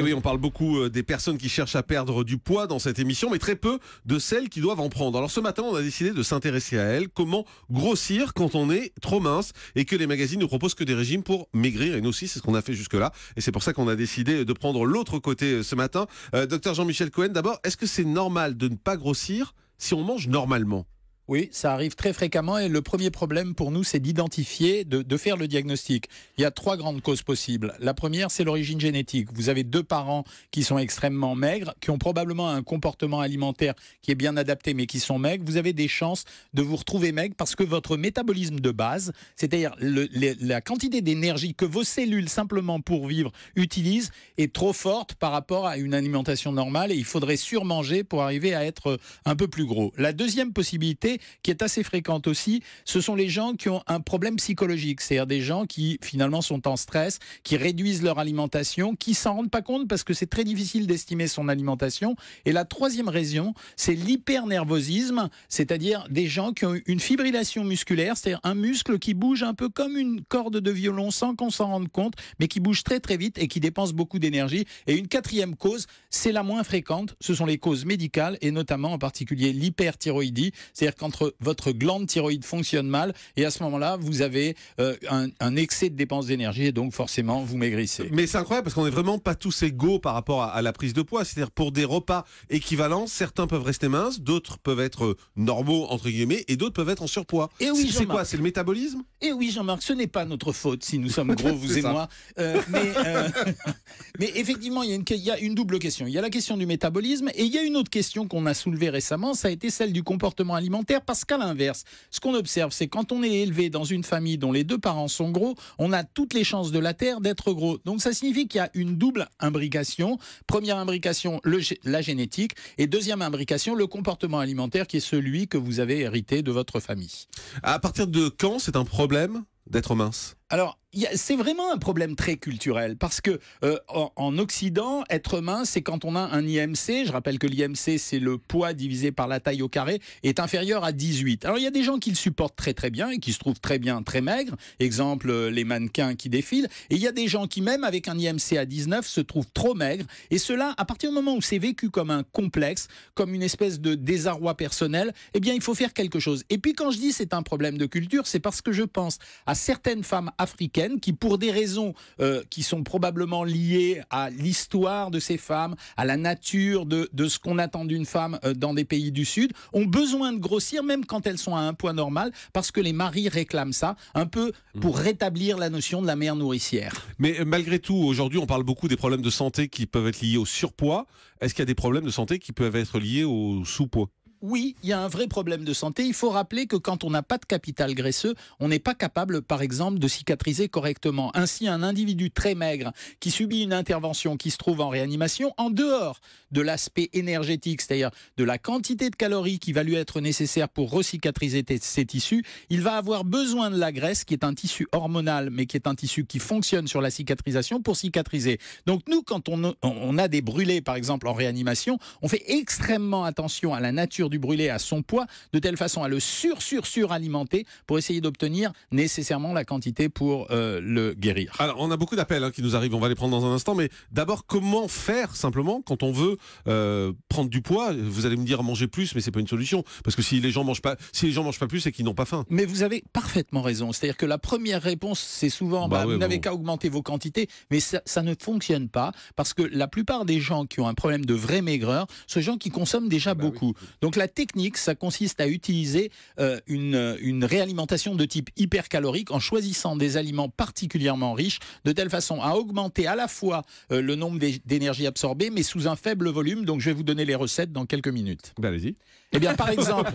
Oui, on parle beaucoup euh, des personnes qui cherchent à perdre du poids dans cette émission, mais très peu de celles qui doivent en prendre. Alors ce matin, on a décidé de s'intéresser à elles. Comment grossir quand on est trop mince et que les magazines ne proposent que des régimes pour maigrir. Et nous aussi, c'est ce qu'on a fait jusque-là. Et c'est pour ça qu'on a décidé de prendre l'autre côté euh, ce matin. Euh, docteur Jean-Michel Cohen, d'abord, est-ce que c'est normal de ne pas grossir si on mange normalement oui, ça arrive très fréquemment et le premier problème pour nous, c'est d'identifier, de, faire le diagnostic. Il y a trois grandes causes possibles. La première, c'est l'origine génétique. Vous avez deux parents qui sont extrêmement maigres, qui ont probablement un comportement alimentaire qui est bien adapté, mais qui sont maigres. Vous avez des chances de vous retrouver maigre parce que votre métabolisme de base, c'est-à-dire la quantité d'énergie que vos cellules simplement pour vivre utilisent, est trop forte par rapport à une alimentation normale et il faudrait surmanger pour arriver à être euh, un peu plus gros. La deuxième possibilité, qui est assez fréquente aussi, ce sont les gens qui ont un problème psychologique, c'est-à-dire des gens qui finalement sont en stress, qui réduisent leur alimentation, qui s'en rendent pas compte parce que c'est très difficile d'estimer son alimentation. Et la troisième raison, c'est l'hypernervosisme, c'est-à-dire des gens qui ont une fibrillation musculaire, c'est-à-dire un muscle qui bouge un peu comme une corde de violon sans qu'on s'en rende compte, mais qui bouge très très vite et qui dépense beaucoup d'énergie. Et une quatrième cause, c'est la moins fréquente, ce sont les causes médicales et notamment en particulier l'hyperthyroïdie, c'est-à-dire entre votre glande thyroïde fonctionne mal et à ce moment-là, vous avez euh, un, excès de dépenses d'énergie et donc forcément vous maigrissez. Mais c'est incroyable parce qu'on n'est vraiment pas tous égaux par rapport à, la prise de poids. C'est-à-dire pour des repas équivalents, certains peuvent rester minces, d'autres peuvent être euh, normaux entre guillemets et d'autres peuvent être en surpoids. Et oui, c'est quoi C'est le métabolisme Et oui, Jean-Marc, ce n'est pas notre faute si nous sommes gros, vous et moi. Euh, mais, effectivement, il il y a une double question. Il y a la question du métabolisme et il y a une autre question qu'on a soulevée récemment. Ça a été celle du comportement alimentaire parce qu'à l'inverse, ce qu'on observe, c'est quand on est élevé dans une famille dont les deux parents sont gros, on a toutes les chances de la Terre d'être gros. Donc ça signifie qu'il y a une double imbrication. Première imbrication, la génétique, et deuxième imbrication, le comportement alimentaire, qui est celui que vous avez hérité de votre famille. À partir de quand c'est un problème d'être mince Alors, c'est vraiment un problème très culturel parce que euh, en, Occident, être mince, c'est quand on a un IMC. Je rappelle que l'IMC, c'est le poids divisé par la taille au carré, est inférieur à 18. Alors il y a des gens qui le supportent très très bien et qui se trouvent très bien, très maigres. Exemple, euh, les mannequins qui défilent. Et il y a des gens qui, même avec un IMC à 19, se trouvent trop maigres. Et cela, à partir du moment où c'est vécu comme un complexe, comme une espèce de désarroi personnel, eh bien il faut faire quelque chose. Et puis quand je dis c'est un problème de culture, c'est parce que je pense à certaines femmes africaines qui, pour des raisons euh, qui sont probablement liées à l'histoire de ces femmes, à la nature de, ce qu'on attend d'une femme euh, dans des pays du Sud, ont besoin de grossir même quand elles sont à un poids normal parce que les maris réclament ça, un peu pour mm. rétablir la notion de la mère nourricière. Mais euh, malgré tout, aujourd'hui, on parle beaucoup des problèmes de santé qui peuvent être liés au surpoids. Est-ce qu'il y a des problèmes de santé qui peuvent être liés au sous-poids oui, il y a un vrai problème de santé. Il faut rappeler que quand on n'a pas de capital graisseux, on n'est pas capable, par exemple, de cicatriser correctement. Ainsi, un individu très maigre qui subit une intervention qui se trouve en réanimation, en dehors de l'aspect énergétique, c'est-à-dire de la quantité de calories qui va lui être nécessaire pour recicatriser ses tissus, il va avoir besoin de la graisse, qui est un tissu hormonal, mais qui est un tissu qui fonctionne sur la cicatrisation pour cicatriser. Donc nous, quand on a des brûlés, par exemple, en réanimation, on fait extrêmement attention à la nature du brûlé à son poids, de telle façon à le sur, sur, sur alimenter pour essayer d'obtenir nécessairement la quantité pour euh, le guérir. Alors, on a beaucoup d'appels hein, qui nous arrivent, on va les prendre dans un instant, mais d'abord, comment faire simplement quand on veut euh, prendre du poids Vous allez me dire manger plus, mais c'est pas une solution, parce que si les gens mangent pas, si les gens mangent pas plus, c'est qu'ils n'ont pas faim. Mais vous avez parfaitement raison, c'est-à-dire que la première réponse, c'est souvent, bah bah, vous bah n'avez qu'à augmenter vos quantités, mais ça, ne fonctionne pas, parce que la plupart des gens qui ont un problème de vraie maigreur, ce sont gens qui consomment déjà beaucoup. Donc technique, ça consiste à utiliser euh, une, réalimentation de type hypercalorique en choisissant des aliments particulièrement riches, de telle façon à augmenter à la fois euh, le nombre d'énergie absorbée, mais sous un faible volume. Donc je vais vous donner les recettes dans quelques minutes. Ben, allez-y. Eh bien, par exemple,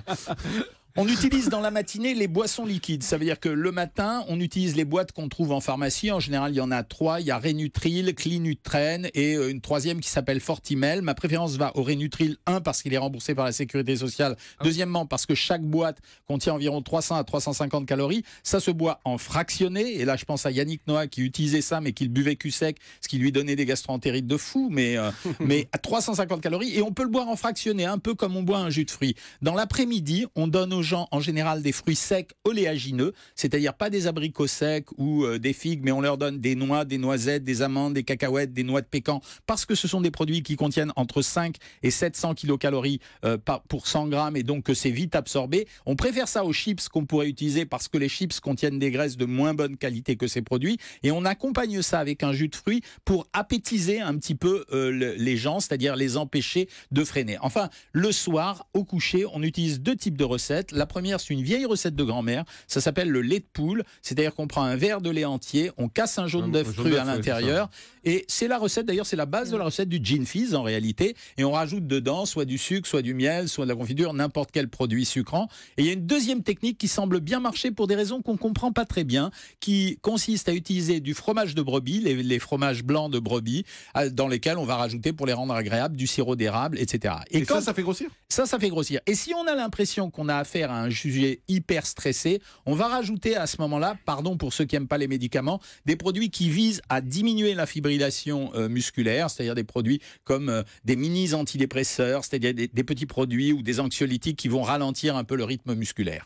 on utilise dans la matinée les boissons liquides. Ça veut dire que le matin, on utilise les boîtes qu'on trouve en pharmacie. En général, il y en a trois. Il y a Rénutril, Clinutren et euh, une troisième qui s'appelle Fortimel. Ma préférence va au Rénutril 1 parce qu'il est remboursé par la sécurité sociale. Ah Deuxièmement, parce que chaque boîte contient environ 300 à 350 calories. Ça se boit en fractionné. Et là, je pense à Yannick Noah qui utilisait ça, mais qui buvait cul sec, ce qui lui donnait des gastroentérites de fou. Mais, euh, mais à 350 calories. Et on peut le boire en fractionné, un peu comme on boit un jus de fruit. Dans l'après-midi, on donne aux gens en général des fruits secs oléagineux, c'est-à-dire pas des abricots secs ou euh, des figues, mais on leur donne des noix, des noisettes, des amandes, des cacahuètes, des noix de pécan, parce que ce sont des produits qui contiennent entre 5 et 700 kilocalories euh, pour 100 grammes et donc que c'est vite absorbé. On préfère ça aux chips qu'on pourrait utiliser parce que les chips contiennent des graisses de moins bonne qualité que ces produits et on accompagne ça avec un jus de fruits pour appétiser un petit peu euh, les gens, c'est-à-dire les empêcher de freiner. Enfin, le soir, au coucher, on utilise deux types de recettes. La première, c'est une vieille recette de grand-mère. Ça s'appelle le lait de poule. C'est-à-dire qu'on prend un verre de lait entier, on casse un jaune d'œuf cru à l'intérieur. Et c'est la recette, d'ailleurs, c'est la base de la recette du gin fizz en réalité. Et on rajoute dedans soit du sucre, soit du miel, soit de la confiture, n'importe quel produit sucrant. Et il y a une deuxième technique qui semble bien marcher pour des raisons qu'on ne comprend pas très bien, qui consiste à utiliser du fromage de brebis, les, fromages blancs de brebis, dans lesquels on va rajouter pour les rendre agréables du sirop d'érable, etc. Et, ça, ça fait grossir Ça, ça fait grossir. Et si on a l'impression qu'on a affaire à un sujet hyper stressé, on va rajouter à ce moment-là, pardon pour ceux qui n'aiment pas les médicaments, des produits qui visent à diminuer la fibrillation euh, musculaire, c'est-à-dire des produits comme euh, des mini antidépresseurs, c'est-à-dire des petits produits ou des anxiolytiques qui vont ralentir un peu le rythme musculaire.